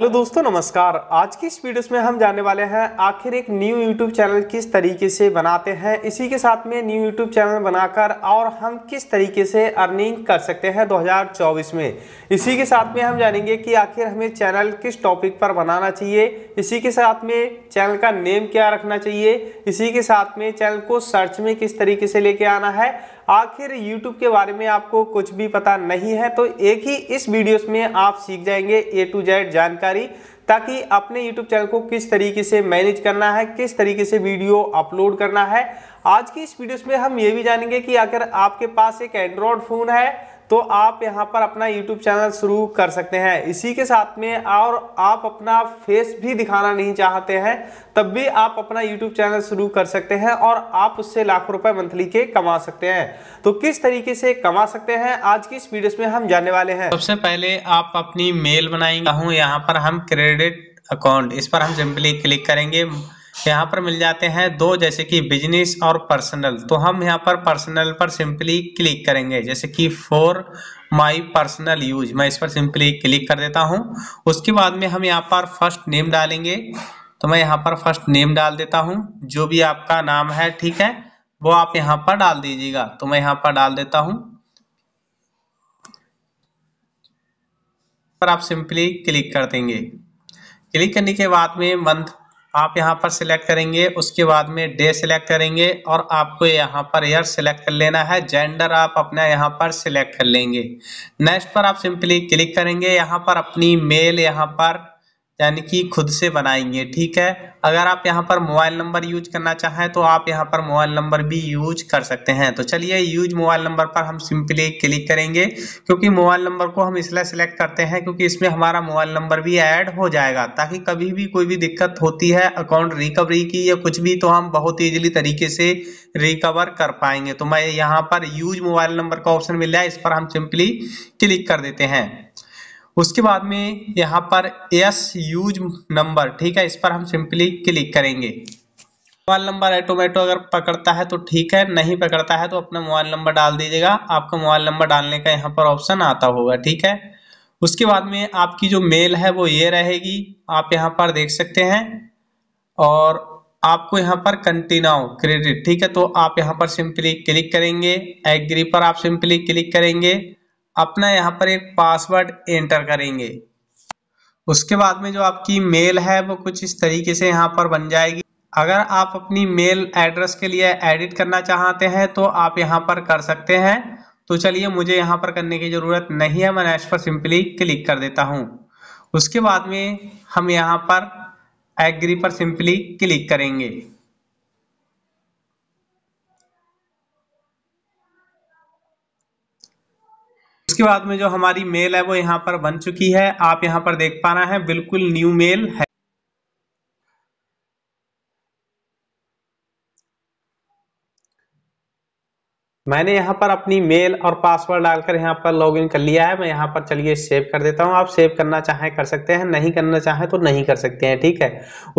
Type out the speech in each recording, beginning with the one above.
hello दोस्तों नमस्कार आज की इस वीडियोस में हम जानने वाले हैं आखिर एक न्यू यूट्यूब चैनल किस तरीके से बनाते हैं इसी के साथ में न्यू यूट्यूब चैनल बनाकर और हम किस तरीके से अर्निंग कर सकते हैं 2024 में इसी के साथ में हम जानेंगे कि आखिर हमें चैनल किस टॉपिक पर बनाना चाहिए इसी के साथ में चैनल का नेम क्या रखना चाहिए इसी के साथ में चैनल को सर्च में किस तरीके से लेके आना है आखिर YouTube के बारे में आपको कुछ भी पता नहीं है तो एक ही इस वीडियोस में आप सीख जाएंगे ए टू जेड जानकारी ताकि अपने YouTube चैनल को किस तरीके से मैनेज करना है किस तरीके से वीडियो अपलोड करना है आज की इस वीडियोस में हम ये भी जानेंगे कि अगर आपके पास एक एंड्रॉयड फ़ोन है तो आप यहाँ पर अपना यूट्यूब चैनल शुरू कर सकते हैं इसी के साथ में और आप अपना फेस भी दिखाना नहीं चाहते हैं तब भी आप अपना यूट्यूब चैनल शुरू कर सकते हैं और आप उससे लाखों रुपए मंथली के कमा सकते हैं तो किस तरीके से कमा सकते हैं आज की इस वीडियो में हम जानने वाले हैं सबसे पहले आप अपनी मेल बनाएंगे हूँ यहाँ पर हम क्रेडिट अकाउंट इस पर हम सिंपली क्लिक करेंगे यहाँ पर मिल जाते हैं दो जैसे कि बिजनेस और पर्सनल तो हम यहाँ पर पर्सनल पर सिंपली क्लिक करेंगे जैसे कि फॉर माय पर्सनल यूज मैं इस पर सिंपली क्लिक कर देता हूँ उसके बाद में हम यहाँ पर फर्स्ट नेम डालेंगे तो मैं यहाँ पर फर्स्ट नेम डाल देता हूँ जो भी आपका नाम है ठीक है वो आप यहाँ पर डाल दीजिएगा तो मैं यहाँ पर डाल देता हूँ पर आप सिंपली क्लिक कर देंगे क्लिक करने के बाद में मंथ आप यहाँ पर सिलेक्ट करेंगे उसके बाद में डे सिलेक्ट करेंगे और आपको यहाँ पर ईयर सिलेक्ट कर लेना है जेंडर आप अपना यहाँ पर सिलेक्ट कर लेंगे नेक्स्ट पर आप सिंपली क्लिक करेंगे यहाँ पर अपनी मेल यहाँ पर यानी कि खुद से बनाएंगे ठीक है अगर आप यहाँ पर मोबाइल नंबर यूज करना चाहें तो आप यहाँ पर मोबाइल नंबर भी यूज कर सकते हैं तो चलिए यूज मोबाइल नंबर पर हम सिंपली क्लिक करेंगे क्योंकि मोबाइल नंबर को हम इसलिए सिलेक्ट करते हैं क्योंकि इसमें हमारा मोबाइल नंबर भी ऐड हो जाएगा ताकि कभी भी कोई भी दिक्कत होती है अकाउंट रिकवरी की या कुछ भी तो हम बहुत ईजिली तरीके से रिकवर कर पाएंगे तो मैं यहाँ पर यूज मोबाइल नंबर का ऑप्शन मिल जाए इस पर हम सिंपली क्लिक कर देते हैं उसके बाद में यहाँ पर यस यूज नंबर ठीक है इस पर हम सिंपली क्लिक करेंगे मोबाइल नंबर ऑटोमेटो अगर पकड़ता है तो ठीक है नहीं पकड़ता है तो अपना मोबाइल नंबर डाल दीजिएगा आपका मोबाइल नंबर डालने का यहाँ पर ऑप्शन आता होगा ठीक है उसके बाद में आपकी जो मेल है वो ये रहेगी आप यहाँ पर देख सकते हैं और आपको यहाँ पर कंटिन्यू क्रेडिट ठीक है तो आप यहाँ पर सिंपली क्लिक करेंगे एग्री पर आप सिंपली क्लिक करेंगे अपना यहाँ पर एक पासवर्ड एंटर करेंगे उसके बाद में जो आपकी मेल है वो कुछ इस तरीके से यहाँ पर बन जाएगी अगर आप अपनी मेल एड्रेस के लिए एडिट करना चाहते हैं तो आप यहाँ पर कर सकते हैं तो चलिए मुझे यहाँ पर करने की ज़रूरत नहीं है मैं नेक्स्ट पर सिंपली क्लिक कर देता हूँ उसके बाद में हम यहाँ पर एग्री पर सिंपली क्लिक करेंगे उसके बाद में जो हमारी मेल है वो यहाँ पर बन चुकी है आप यहाँ पर देख पा रहे हैं बिल्कुल न्यू मेल है मैंने यहाँ पर अपनी मेल और पासवर्ड डालकर यहाँ पर लॉगिन कर लिया है मैं यहाँ पर चलिए सेव कर देता हूँ आप सेव करना चाहें कर सकते हैं नहीं करना चाहें तो नहीं कर सकते हैं ठीक है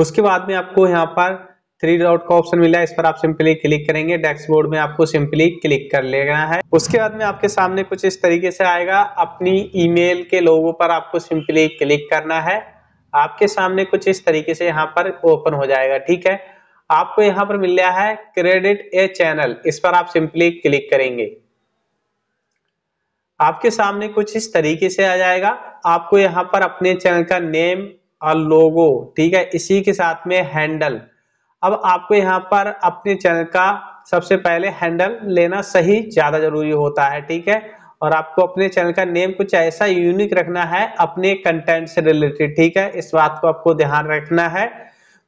उसके बाद में आपको यहाँ पर थ्री डॉट का ऑप्शन मिला है इस पर आप सिंपली क्लिक करेंगे डैशबोर्ड में आपको सिंपली क्लिक कर लेना है उसके बाद में आपके सामने कुछ इस तरीके से आएगा अपनी ईमेल के लोगो पर आपको सिंपली क्लिक करना है आपके सामने कुछ इस तरीके से यहाँ पर ओपन हो जाएगा ठीक है आपको यहाँ पर मिल गया है क्रेडिट ए चैनल इस पर आप सिंपली क्लिक करेंगे आपके सामने कुछ इस तरीके से आ जाएगा आपको यहाँ पर अपने चैनल का नेम और लोगो ठीक है इसी के साथ में हैंडल अब आपको यहाँ पर अपने चैनल का सबसे पहले हैंडल लेना सही ज़्यादा जरूरी होता है ठीक है और आपको अपने चैनल का नेम कुछ ऐसा यूनिक रखना है अपने कंटेंट से रिलेटेड ठीक है इस बात को आपको ध्यान रखना है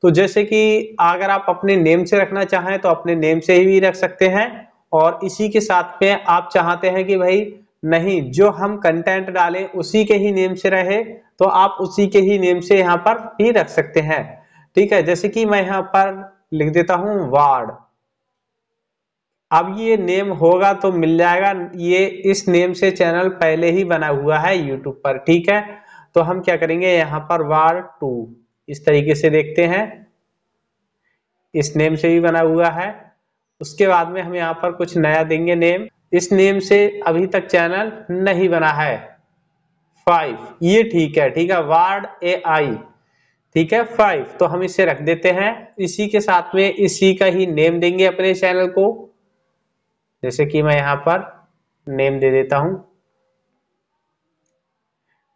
तो जैसे कि अगर आप अपने नेम से रखना चाहें तो अपने नेम से ही भी रख सकते हैं और इसी के साथ में आप चाहते हैं कि भाई नहीं जो हम कंटेंट डालें उसी के ही नेम से रहे तो आप उसी के ही नेम से यहाँ पर ही रख सकते हैं ठीक है जैसे कि मैं यहां पर लिख देता हूं वार्ड अब ये नेम होगा तो मिल जाएगा ये इस नेम से चैनल पहले ही बना हुआ है यूट्यूब पर ठीक है तो हम क्या करेंगे यहां पर वार टू इस तरीके से देखते हैं इस नेम से भी बना हुआ है उसके बाद में हम यहां पर कुछ नया देंगे नेम इस नेम से अभी तक चैनल नहीं बना है फाइव ये ठीक है ठीक है वार्ड ए आई ठीक है फाइव तो हम इसे रख देते हैं इसी के साथ में इसी का ही नेम देंगे अपने चैनल को जैसे कि मैं यहां पर नेम दे देता हूं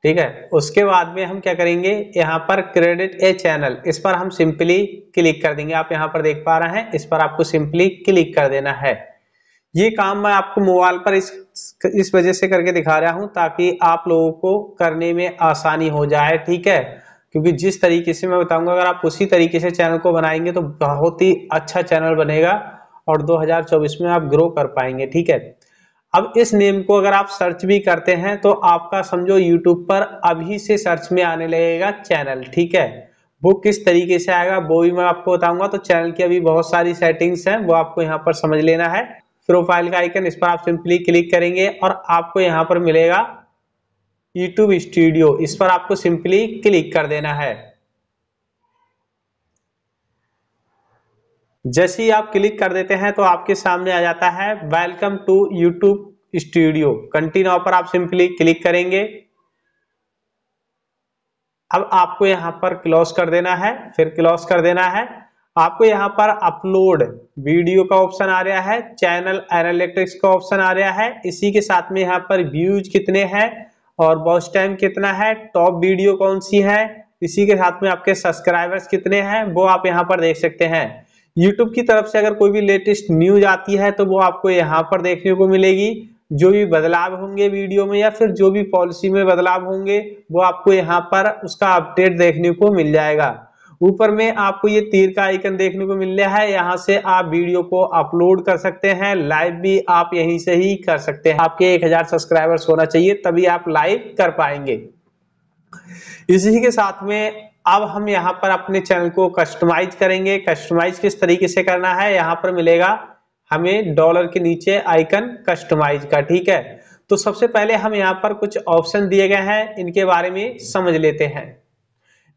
ठीक है उसके बाद में हम क्या करेंगे यहां पर क्रेडिट ए चैनल इस पर हम सिंपली क्लिक कर देंगे आप यहां पर देख पा रहे हैं इस पर आपको सिंपली क्लिक कर देना है ये काम मैं आपको मोबाइल पर इस इस वजह से करके दिखा रहा हूं ताकि आप लोगों को करने में आसानी हो जाए ठीक है क्योंकि जिस तरीके से मैं बताऊंगा अगर आप उसी तरीके से चैनल को बनाएंगे तो बहुत ही अच्छा चैनल बनेगा और 2024 में आप ग्रो कर पाएंगे ठीक है अब इस नेम को अगर आप सर्च भी करते हैं तो आपका समझो यूट्यूब पर अभी से सर्च में आने लगेगा चैनल ठीक है वो किस तरीके से आएगा वो भी मैं आपको बताऊंगा तो चैनल की अभी बहुत सारी सेटिंग्स हैं वो आपको यहाँ पर समझ लेना है प्रोफाइल का आइकन इस पर आप सिंपली क्लिक करेंगे और आपको यहाँ पर मिलेगा यूट्यूब स्टूडियो इस पर आपको सिंपली क्लिक कर देना है जैसे ही आप क्लिक कर देते हैं तो आपके सामने आ जाता है welcome to YouTube studio continue पर आप सिंपली क्लिक करेंगे अब आपको यहां पर क्लोज कर देना है फिर क्लोज कर देना है आपको यहां पर अपलोड वीडियो का ऑप्शन आ रहा है चैनल एनालिटिक्स का ऑप्शन आ रहा है इसी के साथ में यहां पर व्यूज कितने हैं और वॉच टाइम कितना है टॉप वीडियो कौन सी है इसी के साथ में आपके सब्सक्राइबर्स कितने हैं वो आप यहाँ पर देख सकते हैं यूट्यूब की तरफ से अगर कोई भी लेटेस्ट न्यूज आती है तो वो आपको यहाँ पर देखने को मिलेगी जो भी बदलाव होंगे वीडियो में या फिर जो भी पॉलिसी में बदलाव होंगे वो आपको यहाँ पर उसका अपडेट देखने को मिल जाएगा ऊपर में आपको ये तीर का आइकन देखने को मिल रहा है यहाँ से आप वीडियो को अपलोड कर सकते हैं लाइव भी आप यहीं से ही कर सकते हैं आपके 1000 सब्सक्राइबर्स होना चाहिए तभी आप लाइव कर पाएंगे इसी के साथ में अब हम यहाँ पर अपने चैनल को कस्टमाइज करेंगे कस्टमाइज किस तरीके से करना है यहाँ पर मिलेगा हमें डॉलर के नीचे आइकन कस्टमाइज का ठीक है तो सबसे पहले हम यहाँ पर कुछ ऑप्शन दिए गए हैं इनके बारे में समझ लेते हैं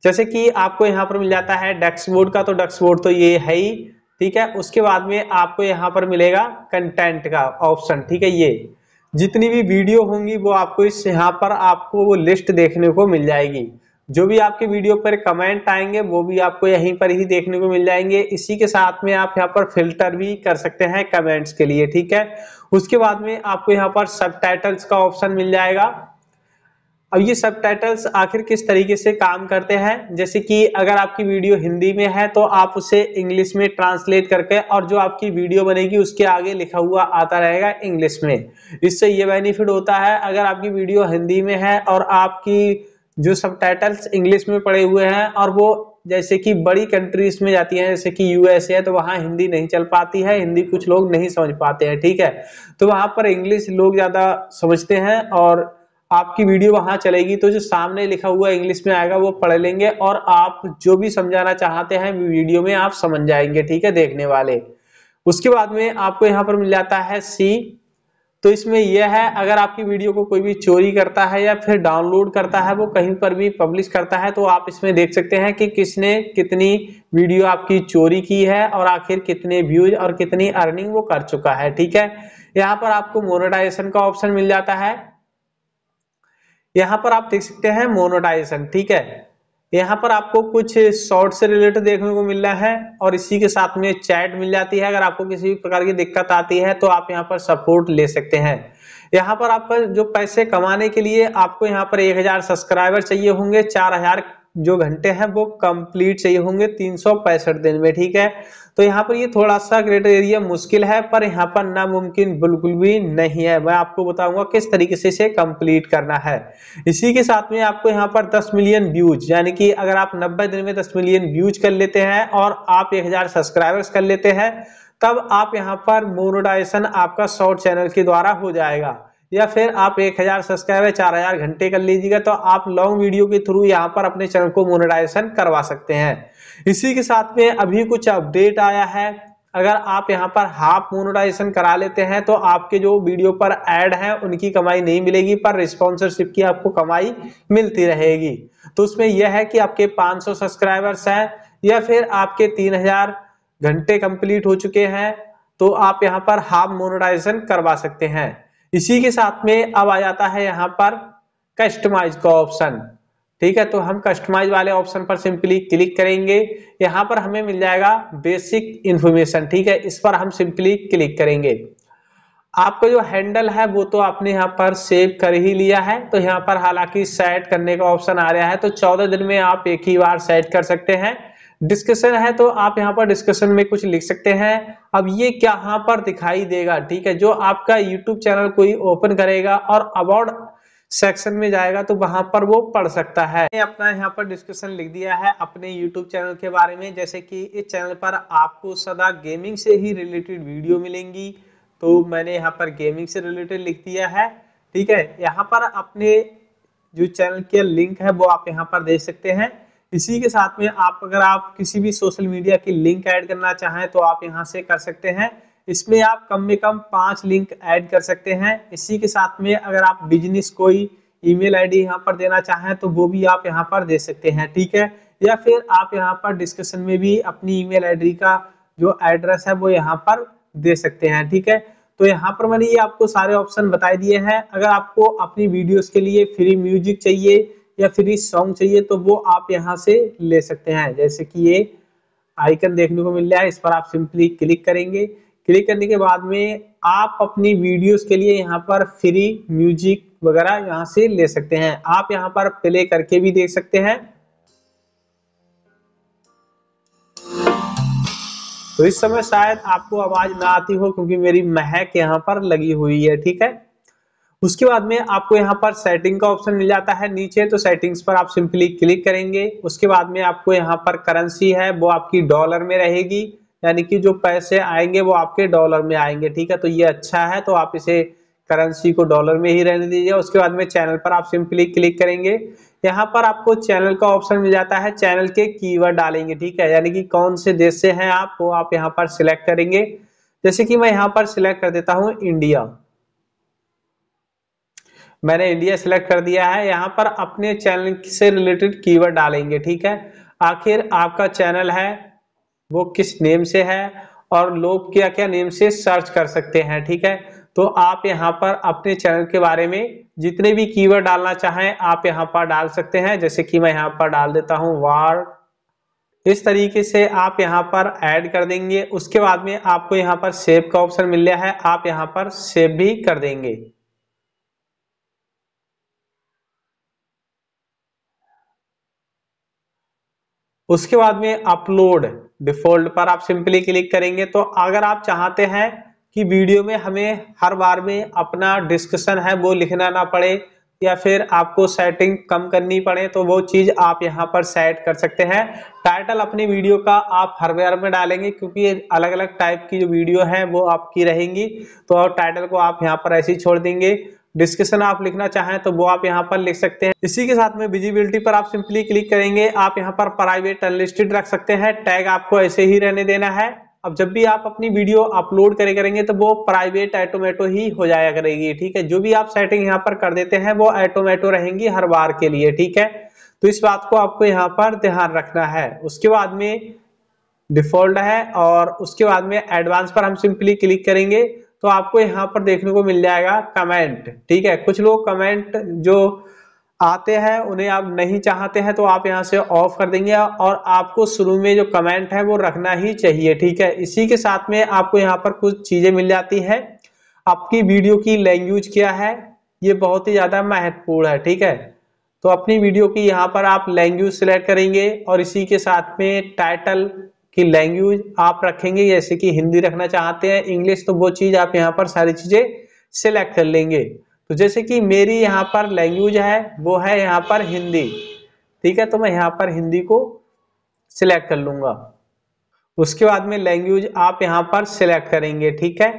जैसे कि आपको यहाँ पर मिल जाता है बोर्ड का तो डैक्सबोर्ड तो ये है ही ठीक है उसके बाद में आपको यहाँ पर मिलेगा कंटेंट का ऑप्शन ठीक है ये जितनी भी वीडियो होंगी वो आपको इस यहाँ पर आपको वो लिस्ट देखने को मिल जाएगी जो भी आपके वीडियो पर कमेंट आएंगे वो भी आपको यहीं पर ही देखने को मिल जाएंगे इसी के साथ में आप यहाँ पर फिल्टर भी कर सकते हैं कमेंट्स के लिए ठीक है उसके बाद में आपको यहाँ पर सब का ऑप्शन मिल जाएगा अब ये सब आखिर किस तरीके से काम करते हैं जैसे कि अगर आपकी वीडियो हिंदी में है तो आप उसे इंग्लिश में ट्रांसलेट करके और जो आपकी वीडियो बनेगी उसके आगे लिखा हुआ आता रहेगा इंग्लिश में इससे ये बेनिफिट होता है अगर आपकी वीडियो हिंदी में है और आपकी जो सब इंग्लिश में पड़े हुए हैं और वो जैसे कि बड़ी कंट्रीज में जाती है जैसे कि यूएसए है तो वहाँ हिंदी नहीं चल पाती है हिंदी कुछ लोग नहीं समझ पाते हैं ठीक है तो वहाँ पर इंग्लिश लोग ज़्यादा समझते हैं और आपकी वीडियो वहां चलेगी तो जो सामने लिखा हुआ इंग्लिश में आएगा वो पढ़ लेंगे और आप जो भी समझाना चाहते हैं वीडियो में आप समझ जाएंगे ठीक है देखने वाले उसके बाद में आपको यहाँ पर मिल जाता है सी तो इसमें यह है अगर आपकी वीडियो को कोई भी चोरी करता है या फिर डाउनलोड करता है वो कहीं पर भी पब्लिश करता है तो आप इसमें देख सकते हैं कि किसने कितनी वीडियो आपकी चोरी की है और आखिर कितने व्यूज और कितनी अर्निंग वो कर चुका है ठीक है यहाँ पर आपको मोनेटाइजेशन का ऑप्शन मिल जाता है यहाँ पर आप देख सकते हैं मोनोटाइजेशन ठीक है यहाँ पर आपको कुछ शॉर्ट से रिलेटेड देखने को मिल रहा है और इसी के साथ में चैट मिल जाती है अगर आपको किसी भी प्रकार की दिक्कत आती है तो आप यहाँ पर सपोर्ट ले सकते हैं यहाँ पर आपका जो पैसे कमाने के लिए आपको यहाँ पर 1000 सब्सक्राइबर चाहिए होंगे 4000 जो घंटे हैं वो कंप्लीट चाहिए होंगे तीन दिन में ठीक है तो यहाँ पर ये थोड़ा सा ग्रेटर एरिया मुश्किल है पर यहाँ पर नामुमकिन बिल्कुल भी नहीं है मैं आपको बताऊंगा किस तरीके से इसे कंप्लीट करना है इसी के साथ में आपको यहाँ पर 10 मिलियन व्यूज यानी कि अगर आप 90 दिन में 10 मिलियन व्यूज कर लेते हैं और आप 1000 सब्सक्राइबर्स कर लेते हैं तब आप यहाँ पर मोनोटाइजेशन आपका शॉर्ट चैनल के द्वारा हो जाएगा या फिर आप 1000 सब्सक्राइबर 4000 घंटे कर लीजिएगा तो आप लॉन्ग वीडियो के थ्रू यहाँ पर अपने चैनल को मोनेटाइजेशन करवा सकते हैं इसी के साथ में अभी कुछ अपडेट आया है अगर आप यहाँ पर हाफ मोनोटाइजेशन करा लेते हैं तो आपके जो वीडियो पर एड है उनकी कमाई नहीं मिलेगी पर स्पॉन्सरशिप की आपको कमाई मिलती रहेगी तो उसमें यह है कि आपके 500 सब्सक्राइबर्स हैं या फिर आपके 3000 घंटे कंप्लीट हो चुके हैं तो आप यहाँ पर हाफ मोनोटाइजेशन करवा सकते हैं इसी के साथ में अब आ जाता है यहाँ पर कस्टमाइज का ऑप्शन ठीक है तो हम कस्टमाइज वाले ऑप्शन पर सिंपली क्लिक करेंगे यहाँ पर हमें मिल जाएगा बेसिक इन्फॉर्मेशन ठीक है इस पर हम सिंपली क्लिक करेंगे आपका जो हैंडल है वो तो आपने यहाँ पर सेव कर ही लिया है तो यहाँ पर हालांकि सेट करने का ऑप्शन आ रहा है तो चौदह दिन में आप एक ही बार सेट कर सकते हैं डिस्कशन है तो आप यहाँ पर डिस्कशन में कुछ लिख सकते हैं अब ये क्या यहाँ पर दिखाई देगा ठीक है जो आपका यूट्यूब चैनल कोई ओपन करेगा और अबाउट सेक्शन में जाएगा तो वहां पर वो पढ़ सकता है अपना यहाँ पर डिस्क्रिप्शन लिख दिया है अपने यूट्यूब चैनल के बारे में जैसे कि इस चैनल पर आपको सदा गेमिंग से ही रिलेटेड वीडियो मिलेंगी तो मैंने यहाँ पर गेमिंग से रिलेटेड लिख दिया है ठीक है यहाँ पर अपने जो चैनल के लिंक है वो आप यहाँ पर देख सकते हैं इसी के साथ में आप अगर आप किसी भी सोशल मीडिया की लिंक ऐड करना चाहें तो आप यहाँ से कर सकते हैं इसमें आप कम में कम पांच लिंक ऐड कर सकते हैं इसी के साथ में अगर आप बिजनेस कोई ईमेल आईडी यहाँ पर देना चाहें तो वो भी आप यहाँ पर दे सकते हैं ठीक है या फिर आप यहाँ पर डिस्कशन में भी अपनी ईमेल आईडी का जो एड्रेस है वो यहाँ पर दे सकते हैं ठीक है तो यहाँ पर मैंने ये आपको सारे ऑप्शन बताए दिए हैं अगर आपको अपनी वीडियोज के लिए फ्री म्यूजिक चाहिए या फ्री सॉन्ग चाहिए तो वो आप यहाँ से ले सकते हैं जैसे कि ये आइकन देखने को मिल रहा है इस पर आप सिंपली क्लिक करेंगे क्लिक करने के बाद में आप अपनी वीडियोस के लिए यहाँ पर फ्री म्यूजिक वगैरह यहाँ से ले सकते हैं आप यहाँ पर प्ले करके भी देख सकते हैं तो इस समय शायद आपको आवाज ना आती हो क्योंकि मेरी महक यहाँ पर लगी हुई है ठीक है उसके बाद में आपको यहाँ पर सेटिंग का ऑप्शन मिल जाता है नीचे तो सेटिंग्स पर आप सिंपली क्लिक करेंगे उसके बाद में आपको यहाँ पर करेंसी है वो आपकी डॉलर में रहेगी यानी कि जो पैसे आएंगे वो आपके डॉलर में आएंगे ठीक है तो ये अच्छा है तो आप इसे करेंसी को डॉलर में ही रहने दीजिए उसके बाद में चैनल पर आप सिंपली क्लिक करेंगे यहाँ पर आपको चैनल का ऑप्शन मिल जाता है चैनल के कीवर्ड डालेंगे ठीक है यानी कि कौन से देश से हैं आप वो आप यहाँ पर सिलेक्ट करेंगे जैसे कि मैं यहाँ पर सिलेक्ट कर देता हूँ इंडिया मैंने इंडिया सिलेक्ट कर दिया है यहाँ पर अपने चैनल से रिलेटेड कीवर्ड डालेंगे ठीक है आखिर आपका चैनल है वो किस नेम से है और लोग क्या क्या नेम से सर्च कर सकते हैं ठीक है तो आप यहाँ पर अपने चैनल के बारे में जितने भी कीवर्ड डालना चाहें आप यहाँ पर डाल सकते हैं जैसे कि मैं यहाँ पर डाल देता हूँ वार इस तरीके से आप यहाँ पर ऐड कर देंगे उसके बाद में आपको यहाँ पर सेव का ऑप्शन मिल गया है आप यहाँ पर सेव भी कर देंगे उसके बाद में अपलोड डिफॉल्ट पर आप सिंपली क्लिक करेंगे तो अगर आप चाहते हैं कि वीडियो में हमें हर बार में अपना डिस्कशन है वो लिखना ना पड़े या फिर आपको सेटिंग कम करनी पड़े तो वो चीज़ आप यहाँ पर सेट कर सकते हैं टाइटल अपनी वीडियो का आप हर बार में डालेंगे क्योंकि अलग अलग टाइप की जो वीडियो है वो आपकी रहेंगी तो टाइटल को आप यहाँ पर ऐसे ही छोड़ देंगे डिस्कशन आप लिखना चाहें तो वो आप यहाँ पर लिख सकते हैं इसी के साथ में विजिबिलिटी पर आप सिंपली क्लिक करेंगे आप यहाँ पर प्राइवेट अनलिस्टेड रख सकते हैं टैग आपको ऐसे ही रहने देना है अब जब भी आप अपनी वीडियो अपलोड करे करेंगे तो वो प्राइवेट ऑटोमेटो ही हो जाया करेगी ठीक है जो भी आप सेटिंग यहाँ पर कर देते हैं वो ऑटोमेटो रहेंगी हर बार के लिए ठीक है तो इस बात को आपको यहाँ पर ध्यान रखना है उसके बाद में डिफॉल्ट है और उसके बाद में एडवांस पर हम सिंपली क्लिक करेंगे तो आपको यहाँ पर देखने को मिल जाएगा कमेंट ठीक है कुछ लोग कमेंट जो आते हैं उन्हें आप नहीं चाहते हैं तो आप यहाँ से ऑफ कर देंगे और आपको शुरू में जो कमेंट है वो रखना ही चाहिए ठीक है इसी के साथ में आपको यहाँ पर कुछ चीज़ें मिल जाती हैं आपकी वीडियो की लैंग्वेज क्या है ये बहुत ही ज़्यादा महत्वपूर्ण है ठीक है तो अपनी वीडियो की यहाँ पर आप लैंग्वेज सिलेक्ट करेंगे और इसी के साथ में टाइटल कि लैंग्वेज आप रखेंगे जैसे कि हिंदी रखना चाहते हैं इंग्लिश तो वो चीज़ आप यहाँ पर सारी चीज़ें सिलेक्ट कर लेंगे तो जैसे कि मेरी यहाँ पर लैंग्वेज है वो है यहाँ पर हिंदी ठीक है तो मैं यहाँ पर हिंदी को सिलेक्ट कर लूंगा उसके बाद में लैंग्वेज आप यहाँ पर सिलेक्ट करेंगे ठीक है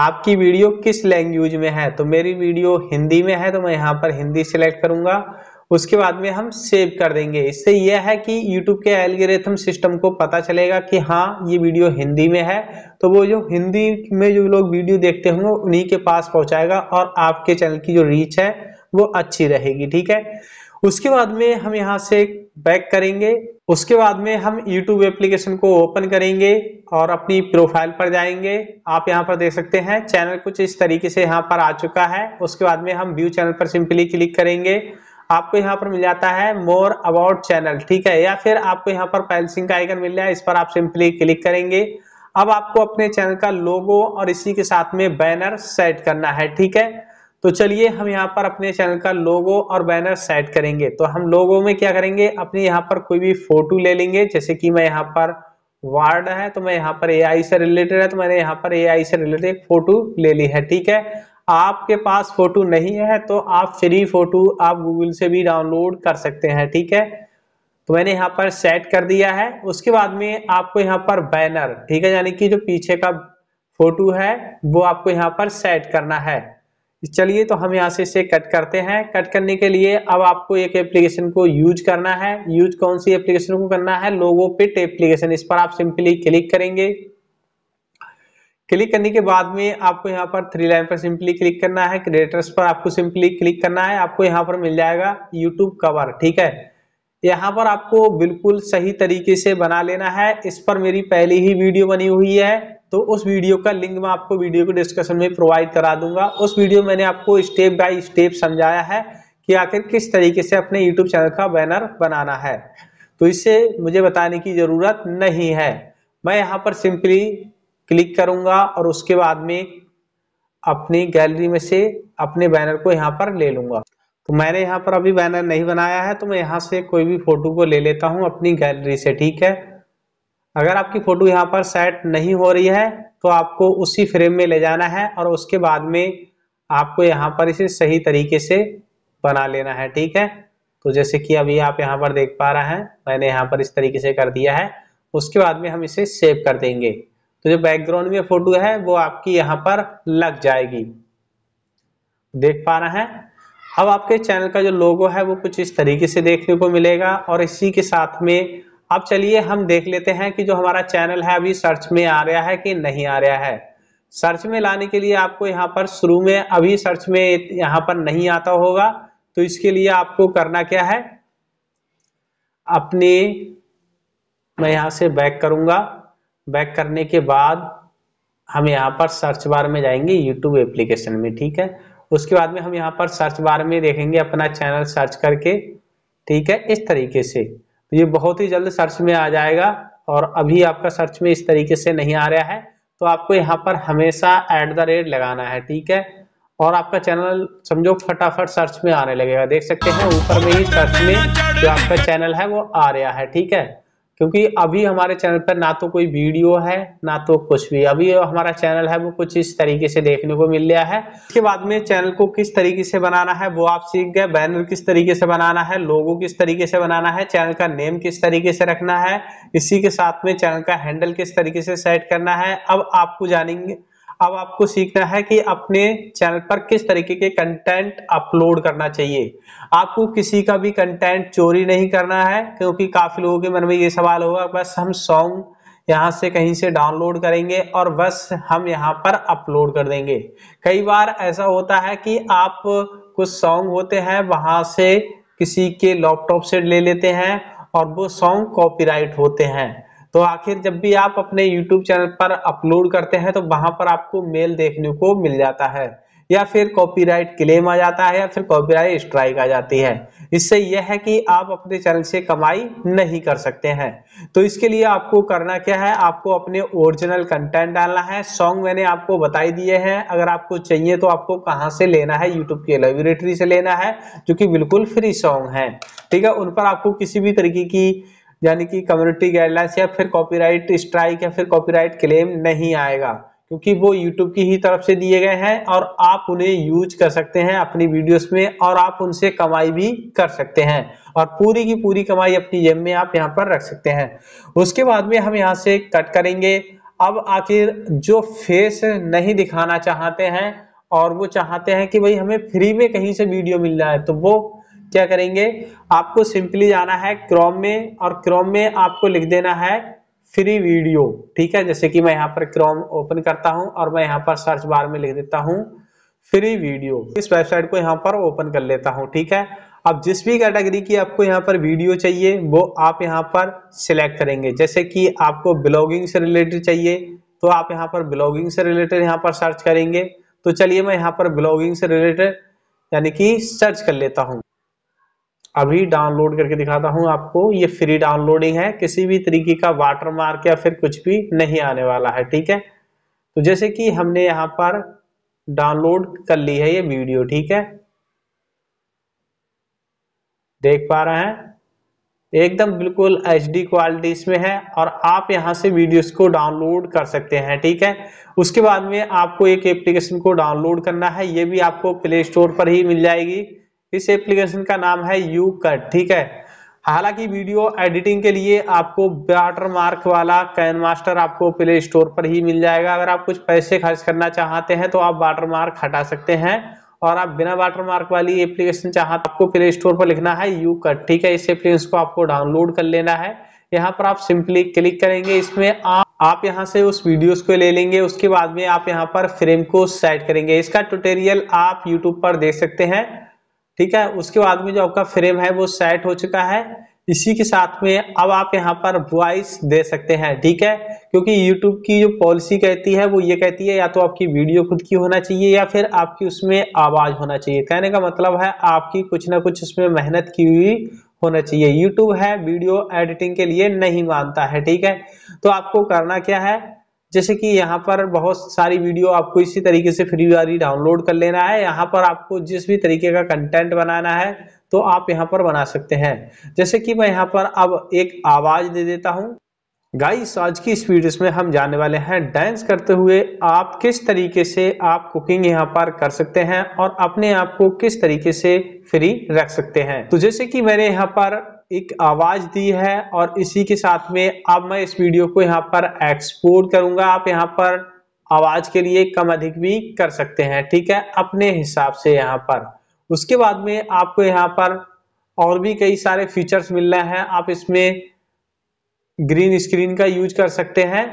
आपकी वीडियो किस लैंग्वेज में है तो मेरी वीडियो हिंदी में है तो मैं यहाँ पर हिंदी सिलेक्ट करूंगा उसके बाद में हम सेव कर देंगे इससे यह है कि यूट्यूब के एल्गोरिथम सिस्टम को पता चलेगा कि हाँ ये वीडियो हिंदी में है तो वो जो हिंदी में जो लोग वीडियो देखते होंगे उन्हीं के पास पहुंचाएगा और आपके चैनल की जो रीच है वो अच्छी रहेगी ठीक है उसके बाद में हम यहाँ से बैक करेंगे उसके बाद में हम YouTube एप्लीकेशन को ओपन करेंगे और अपनी प्रोफाइल पर जाएंगे आप यहाँ पर देख सकते हैं चैनल कुछ इस तरीके से यहाँ पर आ चुका है उसके बाद में हम व्यू चैनल पर सिंपली क्लिक करेंगे आपको यहाँ पर मिल जाता है मोर अबाउट चैनल ठीक है या फिर आपको यहाँ पर पेंसिंग का आइकन मिल जाए इस पर आप सिंपली क्लिक करेंगे अब आपको अपने चैनल का लोगो और इसी के साथ में बैनर सेट करना है ठीक है तो चलिए हम यहाँ पर अपने चैनल का लोगो और बैनर सेट करेंगे तो हम लोगो में क्या करेंगे अपने यहाँ पर कोई भी फोटो ले लेंगे जैसे कि मैं यहाँ पर वार्ड है तो मैं यहाँ पर एआई से रिलेटेड है तो मैंने यहाँ पर एआई से रिलेटेड फोटो ले ली है ठीक है आपके पास फोटो नहीं है तो आप फ्री फोटो आप गूगल से भी डाउनलोड कर सकते हैं ठीक है तो मैंने यहाँ पर सेट कर दिया है उसके बाद में आपको यहाँ पर बैनर ठीक है यानी कि जो पीछे का फोटो है वो आपको यहाँ पर सेट करना है चलिए तो हम यहाँ से इसे कट करते हैं कट करने के लिए अब आपको एक एप्लीकेशन को यूज करना है यूज कौन सी एप्लीकेशन को करना है लोगो पिट एप्लीकेशन इस पर आप सिंपली क्लिक करेंगे क्लिक करने के बाद में आपको यहाँ पर थ्री लाइन पर सिंपली क्लिक करना है क्रिएटर्स पर आपको सिंपली क्लिक करना है आपको यहाँ पर मिल जाएगा यूट्यूब कवर ठीक है यहाँ पर आपको बिल्कुल सही तरीके से बना लेना है इस पर मेरी पहली ही वीडियो बनी हुई है तो उस वीडियो का लिंक मैं आपको वीडियो के डिस्कशन में प्रोवाइड करा दूंगा उस वीडियो मैंने आपको स्टेप बाय स्टेप समझाया है कि आखिर किस तरीके से अपने यूट्यूब चैनल का बैनर बनाना है तो इसे मुझे बताने की ज़रूरत नहीं है मैं यहाँ पर सिंपली क्लिक करूंगा और उसके बाद में अपनी गैलरी में से अपने बैनर को यहाँ पर ले लूंगा तो मैंने यहाँ पर अभी बैनर नहीं बनाया है तो मैं यहाँ से कोई भी फोटो को ले लेता हूँ अपनी गैलरी से ठीक है अगर आपकी फोटो यहाँ पर सेट नहीं हो रही है तो आपको उसी फ्रेम में ले जाना है और उसके बाद में आपको यहाँ पर इसे सही तरीके से बना लेना है ठीक है तो जैसे कि अभी आप यहाँ पर देख पा रहे हैं मैंने यहाँ पर इस तरीके से कर दिया है उसके बाद में हम इसे सेव कर देंगे तो जो बैकग्राउंड में फोटो है वो आपकी यहाँ पर लग जाएगी देख पा रहे हैं अब आपके चैनल का जो लोगो है वो कुछ इस तरीके से देखने को मिलेगा और इसी के साथ में अब चलिए हम देख लेते हैं कि जो हमारा चैनल है अभी सर्च में आ रहा है कि नहीं आ रहा है सर्च में लाने के लिए आपको यहाँ पर शुरू में अभी सर्च में यहाँ पर नहीं आता होगा तो इसके लिए आपको करना क्या है अपने मैं यहां से बैक करूंगा बैक करने के बाद हम यहाँ पर सर्च बार में जाएंगे यूट्यूब एप्लीकेशन में ठीक है उसके बाद में हम यहाँ पर सर्च बार में देखेंगे अपना चैनल सर्च करके ठीक है इस तरीके से तो ये बहुत ही जल्द सर्च में आ जाएगा और अभी आपका सर्च में इस तरीके से नहीं आ रहा है तो आपको यहाँ पर हमेशा एट द रेट लगाना है ठीक है और आपका चैनल समझो फटाफट सर्च में आने लगेगा देख सकते हैं ऊपर में ही सर्च में जो आपका चैनल है वो आ रहा है ठीक है क्योंकि अभी हमारे चैनल पर ना तो कोई वीडियो है ना तो कुछ भी अभी हमारा चैनल है वो कुछ इस तरीके से देखने को मिल गया है इसके बाद में चैनल को किस तरीके से बनाना है वो आप सीख गए बैनर किस तरीके से बनाना है लोगो किस तरीके से बनाना है चैनल का नेम किस तरीके से रखना है इसी के साथ में चैनल का हैंडल किस तरीके से सेट करना है अब आपको जानेंगे अब आपको सीखना है कि अपने चैनल पर किस तरीके के कंटेंट अपलोड करना चाहिए आपको किसी का भी कंटेंट चोरी नहीं करना है क्योंकि काफी लोगों के मन में ये सवाल होगा बस हम सॉन्ग यहाँ से कहीं से डाउनलोड करेंगे और बस हम यहाँ पर अपलोड कर देंगे कई बार ऐसा होता है कि आप कुछ सॉन्ग होते हैं वहां से किसी के लैपटॉप से ले लेते हैं और वो सॉन्ग कॉपीराइट होते हैं तो आखिर जब भी आप अपने YouTube चैनल पर अपलोड करते हैं तो वहां पर आपको मेल देखने को मिल जाता है या फिर कॉपीराइट क्लेम आ जाता है या फिर कॉपीराइट स्ट्राइक आ जाती है इससे यह है कि आप अपने चैनल से कमाई नहीं कर सकते हैं तो इसके लिए आपको करना क्या है आपको अपने ओरिजिनल कंटेंट डालना है सॉन्ग मैंने आपको बताई दिए हैं अगर आपको चाहिए तो आपको कहाँ से लेना है यूट्यूब की लेबोरेटरी से लेना है जो कि बिल्कुल फ्री सॉन्ग है ठीक है उन पर आपको किसी भी तरीके की यानी कि कम्युनिटी गाइडलाइंस या फिर कॉपीराइट स्ट्राइक या फिर कॉपीराइट क्लेम नहीं आएगा क्योंकि वो YouTube की ही तरफ से दिए गए हैं और आप उन्हें यूज कर सकते हैं अपनी वीडियोस में और आप उनसे कमाई भी कर सकते हैं और पूरी की पूरी कमाई अपनी जेब में आप यहाँ पर रख सकते हैं उसके बाद में हम यहाँ से कट करेंगे अब आखिर जो फेस नहीं दिखाना चाहते हैं और वो चाहते हैं कि भाई हमें फ्री में कहीं से वीडियो मिल जाए है तो वो क्या करेंगे आपको सिंपली जाना है क्रोम में और क्रोम में आपको लिख देना है फ्री वीडियो ठीक है जैसे कि मैं यहाँ पर क्रोम ओपन करता हूँ और मैं यहाँ पर सर्च बार में लिख देता हूँ फ्री वीडियो इस वेबसाइट को यहाँ पर ओपन कर लेता हूँ ठीक है अब जिस भी कैटेगरी की आपको यहाँ पर वीडियो चाहिए वो आप यहाँ पर सिलेक्ट करेंगे जैसे कि आपको ब्लॉगिंग से रिलेटेड चाहिए तो आप यहाँ पर ब्लॉगिंग से रिलेटेड यहाँ पर सर्च करेंगे तो चलिए मैं यहाँ पर ब्लॉगिंग से रिलेटेड यानी कि सर्च कर लेता हूँ अभी डाउनलोड करके दिखाता हूं आपको ये फ्री डाउनलोडिंग है किसी भी तरीके का वाटरमार्क या फिर कुछ भी नहीं आने वाला है ठीक है तो जैसे कि हमने यहाँ पर डाउनलोड कर ली है ये वीडियो ठीक है देख पा रहे हैं एकदम बिल्कुल एच डी क्वालिटी इसमें है और आप यहाँ से वीडियोस को डाउनलोड कर सकते हैं ठीक है उसके बाद में आपको एक एप्लीकेशन को डाउनलोड करना है ये भी आपको प्ले स्टोर पर ही मिल जाएगी इस एप्लीकेशन का नाम है यू कट ठीक है हालांकि वीडियो एडिटिंग के लिए आपको वाटर मार्क वाला कैन मास्टर आपको प्ले स्टोर पर ही मिल जाएगा अगर आप कुछ पैसे खर्च करना चाहते हैं तो आप वाटर मार्क हटा सकते हैं और आप बिना वाटर मार्क वाली एप्लीकेशन चाहते तो आपको प्ले स्टोर पर लिखना है यू कट ठीक है इस एप्लीकेशन को आपको डाउनलोड कर लेना है यहाँ पर आप सिंपली क्लिक करेंगे इसमें आप आप यहाँ से उस वीडियोस को ले लेंगे उसके बाद में आप यहाँ पर फ्रेम को सेट करेंगे इसका ट्यूटोरियल आप यूट्यूब पर देख सकते हैं ठीक है उसके बाद में जो आपका फ्रेम है वो सेट हो चुका है इसी के साथ में अब आप यहाँ पर वॉइस दे सकते हैं ठीक है क्योंकि यूट्यूब की जो पॉलिसी कहती है वो ये कहती है या तो आपकी वीडियो खुद की होना चाहिए या फिर आपकी उसमें आवाज़ होना चाहिए कहने का मतलब है आपकी कुछ ना कुछ उसमें मेहनत की हुई होना चाहिए YouTube है वीडियो एडिटिंग के लिए नहीं मानता है ठीक है तो आपको करना क्या है जैसे कि यहाँ पर बहुत सारी वीडियो आपको इसी तरीके से फ्री वाली डाउनलोड कर लेना है यहाँ पर आपको जिस भी तरीके का कंटेंट बनाना है तो आप यहाँ पर बना सकते हैं जैसे कि मैं यहाँ पर अब एक आवाज़ दे देता हूँ गाइस आज की इस वीडियो में हम जानने वाले हैं डांस करते हुए आप किस तरीके से आप कुकिंग यहाँ पर कर सकते हैं और अपने आप को किस तरीके से फ्री रख सकते हैं तो जैसे कि मैंने यहाँ पर एक आवाज़ दी है और इसी के साथ में अब मैं इस वीडियो को यहाँ पर एक्सपोर्ट करूंगा आप यहाँ पर आवाज़ के लिए कम अधिक भी कर सकते हैं ठीक है अपने हिसाब से यहाँ पर उसके बाद में आपको यहाँ पर और भी कई सारे फीचर्स मिल रहे हैं आप इसमें ग्रीन स्क्रीन का यूज कर सकते हैं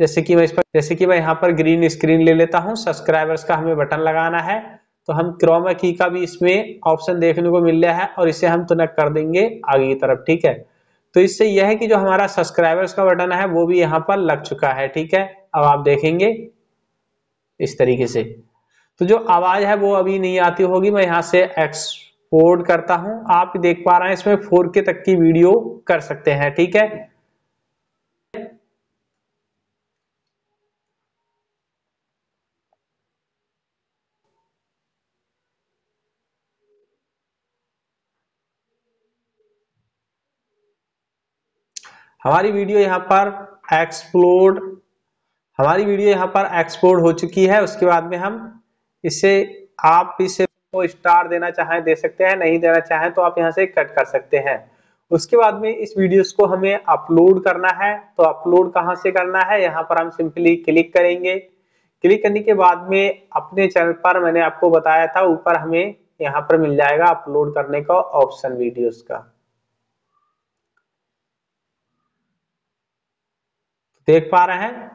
जैसे कि मैं इस पर जैसे कि मैं यहाँ पर ग्रीन स्क्रीन ले लेता हूँ सब्सक्राइबर्स का हमें बटन लगाना है तो हम क्रोमा की का भी इसमें ऑप्शन देखने को मिल रहा है और इसे हम कनेक्ट तो कर देंगे आगे की तरफ ठीक है तो इससे यह है कि जो हमारा सब्सक्राइबर्स का बटन है वो भी यहाँ पर लग चुका है ठीक है अब आप देखेंगे इस तरीके से तो जो आवाज है वो अभी नहीं आती होगी मैं यहाँ से एक्सपोर्ट करता हूं आप देख पा रहे हैं इसमें फोर के तक की वीडियो कर सकते हैं ठीक है हमारी वीडियो यहाँ पर एक्सप्लोड हमारी वीडियो यहाँ पर एक्सप्लोड हो चुकी है उसके बाद में हम इसे आप इसे तो स्टार देना चाहें दे सकते हैं नहीं देना चाहें तो आप यहाँ से कट कर सकते हैं उसके बाद में इस वीडियोस को हमें अपलोड करना है तो अपलोड कहाँ से करना है यहाँ पर हम सिंपली क्लिक करेंगे क्लिक करने के बाद में अपने चैनल पर मैंने आपको बताया था ऊपर हमें यहाँ पर मिल जाएगा अपलोड करने का ऑप्शन वीडियोस का देख पा रहे हैं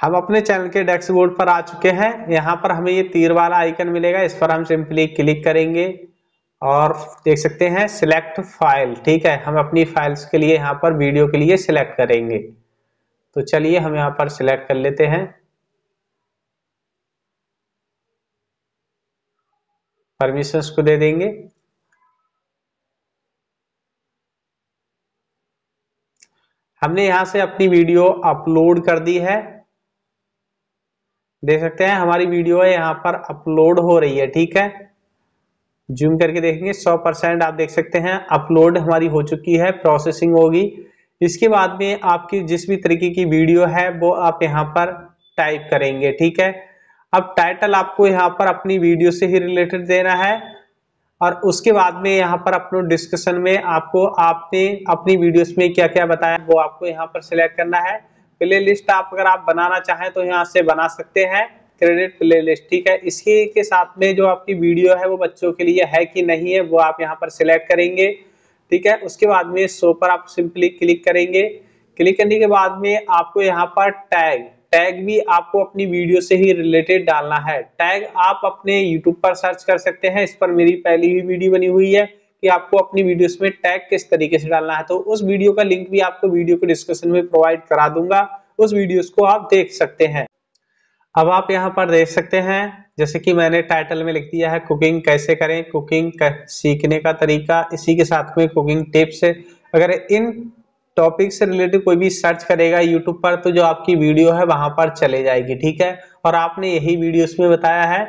हम अपने चैनल के बोर्ड पर आ चुके हैं यहाँ पर हमें ये तीर वाला आइकन मिलेगा इस पर हम सिंपली क्लिक करेंगे और देख सकते हैं सिलेक्ट फाइल ठीक है हम अपनी फाइल्स के लिए यहाँ पर वीडियो के लिए सिलेक्ट करेंगे तो चलिए हम यहाँ पर सिलेक्ट कर लेते हैं परमिशंस को दे देंगे हमने यहां से अपनी वीडियो अपलोड कर दी है देख सकते हैं हमारी वीडियो है यहां पर अपलोड हो रही है ठीक है जूम करके देखेंगे 100 परसेंट आप देख सकते हैं अपलोड हमारी हो चुकी है प्रोसेसिंग होगी इसके बाद में आपकी जिस भी तरीके की वीडियो है वो आप यहाँ पर टाइप करेंगे ठीक है अब टाइटल आपको यहाँ पर अपनी वीडियो से ही रिलेटेड देना है और उसके बाद में यहाँ पर अपनो डिस्कशन में आपको आपने अपनी वीडियोस में क्या क्या बताया वो आपको यहाँ पर सिलेक्ट करना है प्ले लिस्ट आप अगर आप बनाना चाहें तो यहाँ से बना सकते हैं क्रेडिट प्ले ठीक है इसी के साथ में जो आपकी वीडियो है वो बच्चों के लिए है कि नहीं है वो आप यहाँ पर सिलेक्ट करेंगे ठीक है उसके बाद में शो पर आप सिंपली क्लिक करेंगे क्लिक करने के बाद में आपको यहाँ पर टैग टैग भी आपको अपनी वीडियो से ही रिलेटेड डालना है टैग आप अपने यूट्यूब पर सर्च कर सकते हैं इस पर मेरी पहली ही वीडियो बनी हुई है कि आपको अपनी वीडियोस में टैग किस तरीके से डालना है तो उस वीडियो का लिंक भी आपको वीडियो के डिस्क्रिप्शन में प्रोवाइड करा दूंगा उस वीडियोस को आप देख सकते हैं अब आप यहाँ पर देख सकते हैं जैसे कि मैंने टाइटल में लिख दिया है कुकिंग कैसे करें कुकिंग कर, सीखने का तरीका इसी के साथ में कुकिंग टिप्स अगर इन टॉपिक से रिलेटेड कोई भी सर्च करेगा यूट्यूब पर तो जो आपकी वीडियो है वहां पर चले जाएगी ठीक है और आपने यही वीडियो इसमें बताया है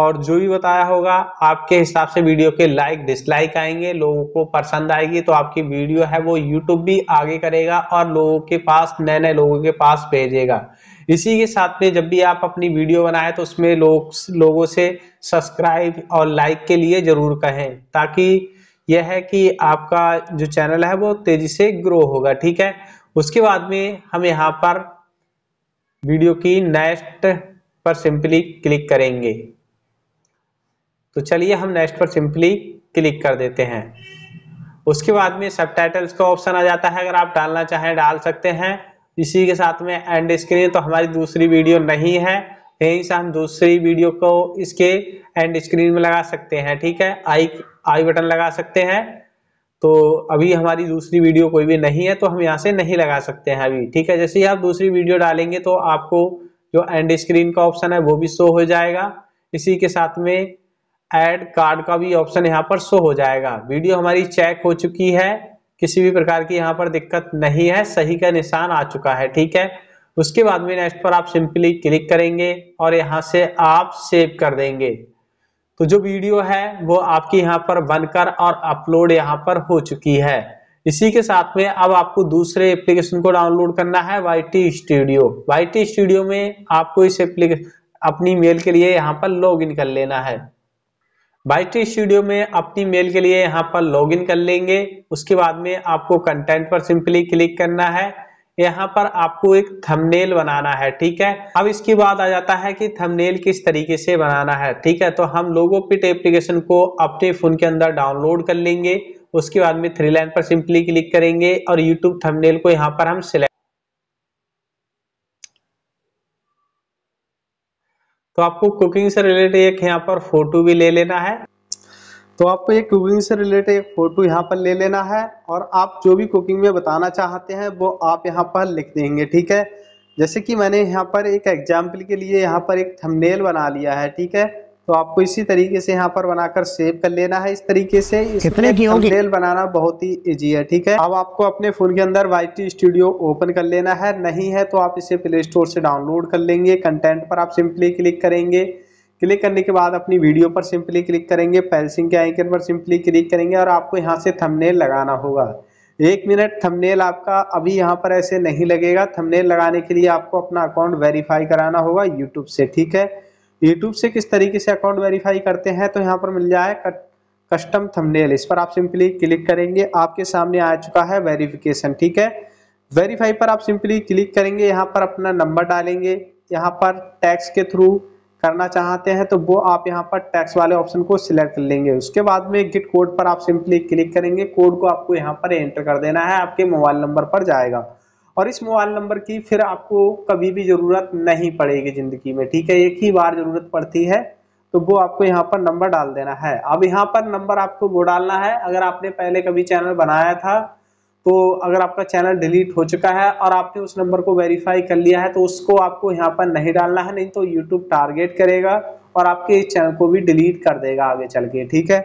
और जो भी बताया होगा आपके हिसाब से वीडियो के लाइक डिसलाइक आएंगे लोगों को पसंद आएगी तो आपकी वीडियो है वो यूट्यूब भी आगे करेगा और लोगों के पास नए नए लोगों के पास भेजेगा इसी के साथ में जब भी आप अपनी वीडियो बनाए तो उसमें लोग लोगों से सब्सक्राइब और लाइक के लिए ज़रूर कहें ताकि यह है कि आपका जो चैनल है वो तेज़ी से ग्रो होगा ठीक है उसके बाद में हम यहाँ पर वीडियो की नेक्स्ट पर सिंपली क्लिक करेंगे तो चलिए हम नेक्स्ट पर सिंपली क्लिक कर देते हैं उसके बाद में सब का ऑप्शन आ जाता है अगर आप डालना चाहें डाल सकते हैं इसी के साथ में एंड स्क्रीन तो हमारी दूसरी वीडियो नहीं है यहीं से हम दूसरी वीडियो को इसके एंड स्क्रीन में लगा सकते हैं ठीक है आई आई बटन लगा सकते हैं तो अभी हमारी दूसरी वीडियो कोई भी नहीं है तो हम यहाँ से नहीं लगा सकते हैं अभी ठीक है जैसे ही आप दूसरी वीडियो डालेंगे तो आपको जो एंड स्क्रीन का ऑप्शन है वो भी शो हो जाएगा इसी के साथ में एड कार्ड का भी ऑप्शन यहाँ पर शो हो जाएगा वीडियो हमारी चेक हो चुकी है किसी भी प्रकार की यहाँ पर दिक्कत नहीं है सही का निशान आ चुका है ठीक है उसके बाद में नेक्स्ट पर आप सिंपली क्लिक करेंगे और यहाँ से आप सेव कर देंगे तो जो वीडियो है वो आपकी यहाँ पर बनकर और अपलोड यहाँ पर हो चुकी है इसी के साथ में अब आपको दूसरे एप्लीकेशन को डाउनलोड करना है Y T studio Y T studio में आपको इस एप्लीकेशन अपनी मेल के लिए यहाँ पर लॉग इन कर लेना है बाइट्री स्टूडियो में अपनी मेल के लिए यहाँ पर लॉगिन कर लेंगे उसके बाद में आपको कंटेंट पर सिंपली क्लिक करना है यहाँ पर आपको एक थंबनेल बनाना है ठीक है अब इसके बाद आ जाता है कि थंबनेल किस तरीके से बनाना है ठीक है तो हम लोगों पिट एप्लीकेशन को अपने फोन के अंदर डाउनलोड कर लेंगे उसके बाद में थ्री लाइन पर सिंपली क्लिक करेंगे और यूट्यूब थंबनेल को यहाँ पर हम सिलेक्ट तो आपको कुकिंग से रिलेटेड एक यहाँ पर फोटो भी ले लेना है तो आपको ये कुकिंग से रिलेटेड एक फोटो यहाँ पर ले लेना है और आप जो भी कुकिंग में बताना चाहते हैं वो आप यहाँ पर लिख देंगे ठीक है जैसे कि मैंने यहाँ पर एक एग्जाम्पल के लिए यहाँ पर एक थंबनेल बना लिया है ठीक है तो आपको इसी तरीके से यहाँ पर बनाकर सेव कर लेना है इस तरीके से कितने की होगी बनाना बहुत ही इजी है ठीक है अब आपको अपने फोन के अंदर वाई टी स्टूडियो ओपन कर लेना है नहीं है तो आप इसे प्ले स्टोर से डाउनलोड कर लेंगे कंटेंट पर आप सिंपली क्लिक करेंगे क्लिक करने के बाद अपनी वीडियो पर सिंपली क्लिक करेंगे पेंसिंग के आइकन पर सिंपली क्लिक करेंगे और आपको यहाँ से थंबनेल लगाना होगा एक मिनट थंबनेल आपका अभी यहाँ पर ऐसे नहीं लगेगा थंबनेल लगाने के लिए आपको अपना अकाउंट वेरीफाई कराना होगा यूट्यूब से ठीक है यूट्यूब से किस तरीके से अकाउंट वेरीफाई करते हैं तो यहाँ पर मिल जाए कस्टम थंबनेल इस पर आप सिंपली क्लिक करेंगे आपके सामने आ चुका है वेरिफिकेशन ठीक है वेरीफाई पर आप सिंपली क्लिक करेंगे यहाँ पर अपना नंबर डालेंगे यहाँ पर टैक्स के थ्रू करना चाहते हैं तो वो आप यहाँ पर टैक्स वाले ऑप्शन को सिलेक्ट कर लेंगे उसके बाद में गिट कोड पर आप सिंपली क्लिक करेंगे कोड को आपको यहाँ पर एंटर कर देना है आपके मोबाइल नंबर पर जाएगा और इस मोबाइल नंबर की फिर आपको कभी भी ज़रूरत नहीं पड़ेगी ज़िंदगी में ठीक है एक ही बार ज़रूरत पड़ती है तो वो आपको यहाँ पर नंबर डाल देना है अब यहाँ पर नंबर आपको वो डालना है अगर आपने पहले कभी चैनल बनाया था तो अगर आपका चैनल डिलीट हो चुका है और आपने उस नंबर को वेरीफाई कर लिया है तो उसको आपको यहाँ पर नहीं डालना है नहीं तो यूट्यूब टारगेट करेगा और आपके इस चैनल को भी डिलीट कर देगा आगे चल के ठीक है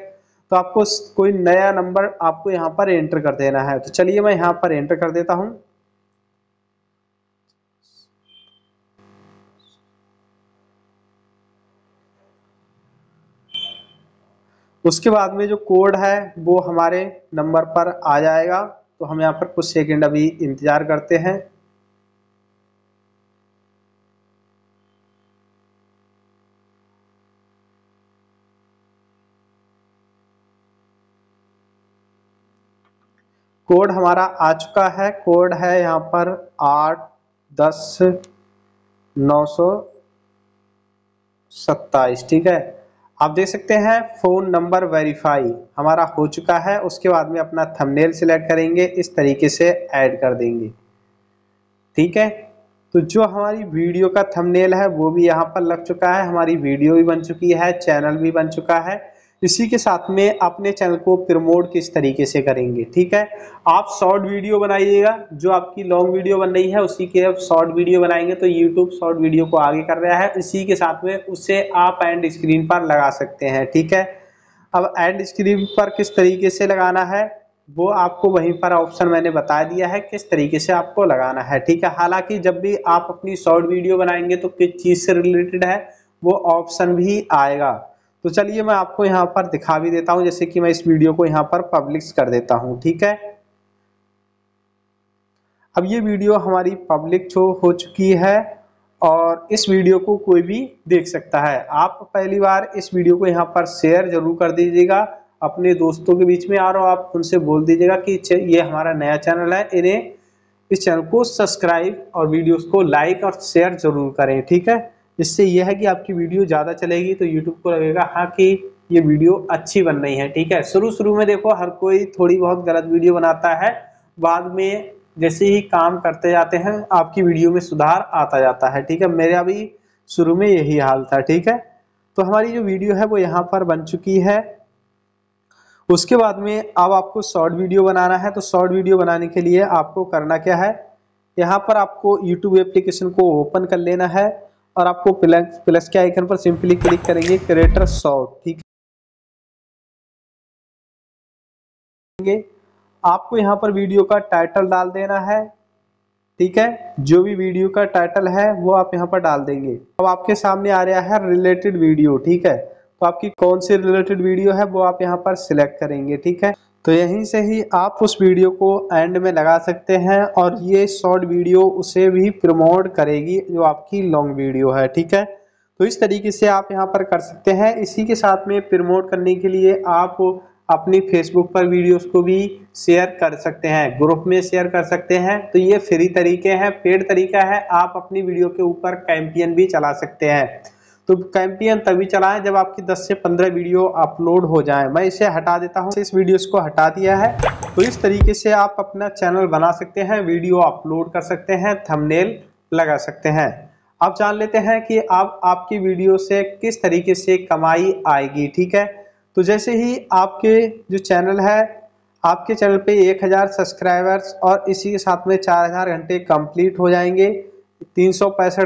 तो आपको कोई नया नंबर आपको यहाँ पर एंटर कर देना है तो चलिए मैं यहाँ पर एंटर कर देता हूँ उसके बाद में जो कोड है वो हमारे नंबर पर आ जाएगा तो हम यहाँ पर कुछ सेकंड अभी इंतज़ार करते हैं कोड हमारा आ चुका है कोड है यहाँ पर आठ दस नौ सौ सत्ताईस ठीक है आप देख सकते हैं फ़ोन नंबर वेरीफाई हमारा हो चुका है उसके बाद में अपना थंबनेल सिलेक्ट करेंगे इस तरीके से ऐड कर देंगे ठीक है तो जो हमारी वीडियो का थंबनेल है वो भी यहाँ पर लग चुका है हमारी वीडियो भी बन चुकी है चैनल भी बन चुका है इसी के साथ में अपने चैनल को प्रमोट किस तरीके से करेंगे ठीक है आप शॉर्ट वीडियो बनाइएगा जो आपकी लॉन्ग वीडियो बन रही है उसी के आप शॉर्ट वीडियो बनाएंगे तो यूट्यूब शॉर्ट वीडियो को आगे कर रहा है इसी के साथ में उसे आप एंड स्क्रीन पर लगा सकते हैं ठीक है अब एंड स्क्रीन पर किस तरीके से लगाना है वो आपको वहीं पर ऑप्शन मैंने बता दिया है किस तरीके से आपको लगाना है ठीक है हालांकि जब भी आप अपनी शॉर्ट वीडियो बनाएंगे तो किस चीज़ से रिलेटेड है वो ऑप्शन भी आएगा तो चलिए मैं आपको यहाँ पर दिखा भी देता हूँ जैसे कि मैं इस वीडियो को यहाँ पर पब्लिक कर देता हूँ ठीक है अब ये वीडियो हमारी पब्लिक हो चुकी है और इस वीडियो को कोई भी देख सकता है आप पहली बार इस वीडियो को यहाँ पर शेयर जरूर कर दीजिएगा अपने दोस्तों के बीच में आ हो आप उनसे बोल दीजिएगा कि ये हमारा नया चैनल है इन्हें इस चैनल को सब्सक्राइब और वीडियोस को लाइक और शेयर जरूर करें ठीक है इससे यह है कि आपकी वीडियो ज़्यादा चलेगी तो यूट्यूब को लगेगा हाँ कि ये वीडियो अच्छी बन रही है ठीक है शुरू शुरू में देखो हर कोई थोड़ी बहुत गलत वीडियो बनाता है बाद में जैसे ही काम करते जाते हैं आपकी वीडियो में सुधार आता जाता है ठीक है मेरा भी शुरू में यही हाल था ठीक है तो हमारी जो वीडियो है वो यहाँ पर बन चुकी है उसके बाद में अब आपको शॉर्ट वीडियो बनाना है तो शॉर्ट वीडियो बनाने के लिए आपको करना क्या है यहाँ पर आपको यूट्यूब एप्लीकेशन को ओपन कर लेना है और आपको प्लस प्लस के आइकन पर सिंपली क्लिक करेंगे क्रिएटर शॉर्ट ठीक है आपको यहाँ पर वीडियो का टाइटल डाल देना है ठीक है जो भी वीडियो का टाइटल है वो आप यहाँ पर डाल देंगे अब आपके सामने आ रहा है रिलेटेड वीडियो ठीक है तो आपकी कौन सी रिलेटेड वीडियो है वो आप यहाँ पर सिलेक्ट करेंगे ठीक है तो यहीं से ही आप उस वीडियो को एंड में लगा सकते हैं और ये शॉर्ट वीडियो उसे भी प्रमोट करेगी जो आपकी लॉन्ग वीडियो है ठीक है तो इस तरीके से आप यहाँ पर कर सकते हैं इसी के साथ में प्रमोट करने के लिए आप अपनी फेसबुक पर वीडियोस को भी शेयर कर सकते हैं ग्रुप में शेयर कर सकते हैं तो ये फ्री तरीके हैं पेड तरीका है आप अपनी वीडियो के ऊपर कैंपियन भी चला सकते हैं तो कैंपियन तभी चलाएं जब आपकी 10 से 15 वीडियो अपलोड हो जाए मैं इसे हटा देता हूँ इस वीडियो को हटा दिया है तो इस तरीके से आप अपना चैनल बना सकते हैं वीडियो अपलोड कर सकते हैं थंबनेल लगा सकते हैं आप जान लेते हैं कि आप आपकी वीडियो से किस तरीके से कमाई आएगी ठीक है तो जैसे ही आपके जो चैनल है आपके चैनल पे 1000 सब्सक्राइबर्स और इसी के साथ में 4000 घंटे कंप्लीट हो जाएंगे तीन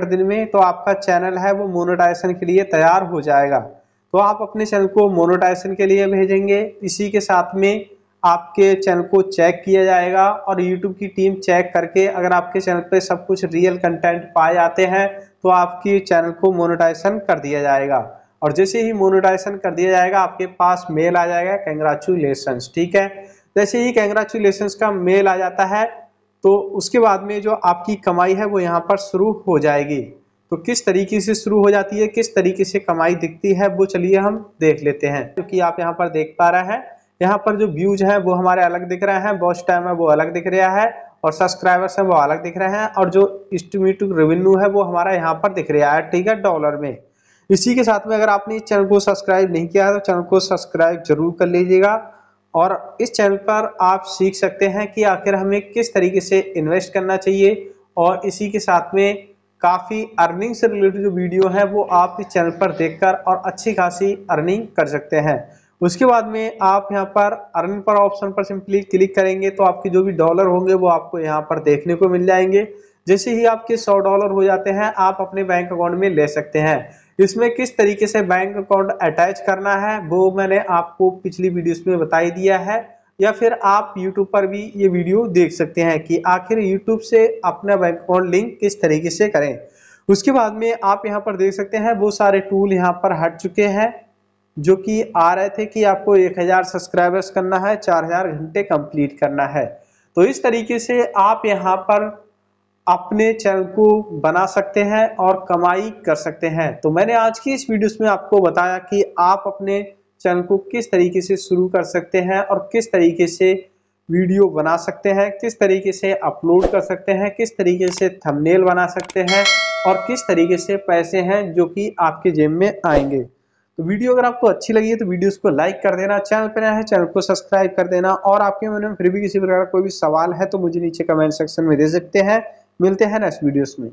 दिन में तो आपका चैनल है वो मोनोटाइजेशन के लिए तैयार हो जाएगा तो आप अपने चैनल को मोनोटाइजेशन के लिए भेजेंगे इसी के साथ में आपके चैनल को चेक किया जाएगा और यूट्यूब की टीम चेक करके अगर आपके चैनल पे सब कुछ रियल कंटेंट पाए जाते हैं तो आपकी चैनल को मोनोटाइजेशन कर दिया जाएगा और जैसे ही मोनोटाइजेशन कर दिया जाएगा आपके पास मेल आ जाएगा कंग्रेचुलेसन्स ठीक है जैसे ही कंग्रेचुलेसन्स का मेल आ जाता है तो उसके बाद में जो आपकी कमाई है वो यहाँ पर शुरू हो जाएगी तो किस तरीके से शुरू हो जाती है किस तरीके से कमाई दिखती है वो चलिए हम देख लेते हैं क्योंकि तो आप यहाँ पर देख पा रहे हैं यहाँ पर जो व्यूज है वो हमारे अलग दिख रहे हैं बॉस टाइम है वो अलग दिख रहा है और सब्सक्राइबर्स हैं वो अलग दिख रहे हैं और जो इस्टीमेट रेवेन्यू है वो हमारा यहाँ पर दिख रहा है ठीक है डॉलर में इसी के साथ में अगर आपने इस चैनल को सब्सक्राइब नहीं किया है तो चैनल को सब्सक्राइब जरूर कर लीजिएगा और इस चैनल पर आप सीख सकते हैं कि आखिर हमें किस तरीके से इन्वेस्ट करना चाहिए और इसी के साथ में काफ़ी अर्निंग से रिलेटेड जो वीडियो है वो आप इस चैनल पर देखकर और अच्छी खासी अर्निंग कर सकते हैं उसके बाद में आप यहाँ पर अर्न पर ऑप्शन पर सिंपली क्लिक करेंगे तो आपके जो भी डॉलर होंगे वो आपको यहाँ पर देखने को मिल जाएंगे जैसे ही आपके सौ डॉलर हो जाते हैं आप अपने बैंक अकाउंट में ले सकते हैं इसमें किस तरीके से बैंक अकाउंट अटैच करना है वो मैंने आपको पिछली वीडियोस में बताई दिया है या फिर आप YouTube पर भी ये वीडियो देख सकते हैं कि आखिर YouTube से अपना बैंक अकाउंट लिंक किस तरीके से करें उसके बाद में आप यहाँ पर देख सकते हैं वो सारे टूल यहाँ पर हट चुके हैं जो कि आ रहे थे कि आपको 1000 सब्सक्राइबर्स करना है 4000 घंटे कंप्लीट करना है तो इस तरीके से आप यहाँ पर अपने चैनल को बना सकते हैं और कमाई कर सकते हैं तो मैंने आज की इस वीडियो में आपको बताया कि आप अपने चैनल को किस तरीके से शुरू कर सकते हैं और किस तरीके से वीडियो बना सकते हैं किस तरीके से अपलोड कर सकते हैं किस तरीके से थंबनेल बना सकते हैं और किस तरीके से पैसे हैं जो कि आपके जेब में आएंगे तो वीडियो अगर आपको अच्छी लगी है तो वीडियो को लाइक कर देना चैनल पर है चैनल को सब्सक्राइब कर देना और आपके मन में फिर भी किसी प्रकार का कोई भी सवाल है तो मुझे नीचे कमेंट सेक्शन में दे सकते हैं मिलते हैं नेक्स्ट वीडियोस में